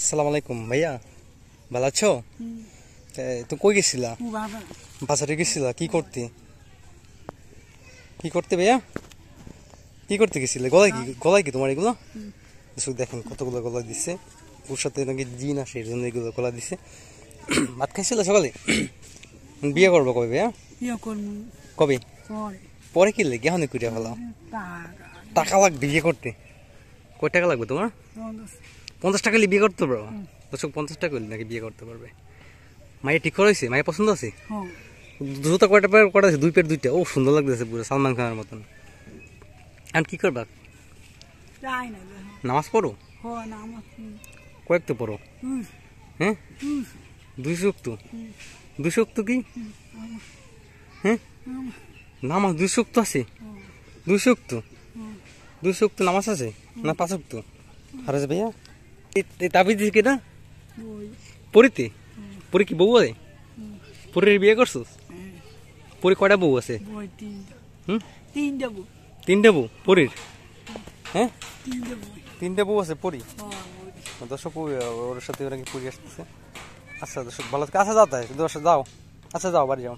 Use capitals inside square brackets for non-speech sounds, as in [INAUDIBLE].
আসসালামু আলাইকুম ভাইয়া ভালো আছো তো কই গেছিলা বাজারে গেছিলা কি করতে কি করতে ভাইয়া কি করতে গেছিলে গলায় কি গলায় কি তোমার এগুলো শুধু দেখেন কতগুলো গলা দিছে ওর সাথে নাকি জিন আসে এর জন্য এগুলো গলা দিছে [CLEARS THROAT] ভাত খাইছিলা সকালে [CLEARS THROAT] বিয়ে করবো কবে ভাইয়া কবে পরে কি লেগে এখন কুড়িয়া ফেলাও টাকা লাগবে বিয়ে করতে কয় টাকা লাগবে তোমার পঞ্চাশ টাকা বিয়ে করতে পারবো দর্শক পঞ্চাশ টাকা নাকি বিয়ে করতে পারবে মায়ের ঠিক করা হয়েছে মায়ের পছন্দ আছে হ্যাঁ। জুতা কয়টা পেয়ার কটা আছে দুই পেট দুইটা ও সুন্দর লাগতেছে পুরো সালমান খানের মতন আর কি করবা নামাজ পড়ো হ্যাঁ, কয়েক তো পড়ো হ্যাঁ দুই শক্ত দুই শক্ত কি হ্যাঁ নামাজ দুই শক্ত আছে হ্যাঁ। দুই শক্ত দুই শক্ত নামাজ আছে না পাঁচ শক্ত হারাজ ভাইয়া তাবিদিস কি না হ্যাঁ। কি বউ আছে হ্যাঁ। পরীর বিয়ে করছিস হ্যাঁ। পরী কয়টা বউ আছে তিনটা বউ পুরীর হ্যাঁ তিনটা বউ আছে পরী ওর সাথে পুরী আসতেছে আচ্ছা ভালো আচ্ছা যাও তাই যাও আচ্ছা যাও বাড়ি যাও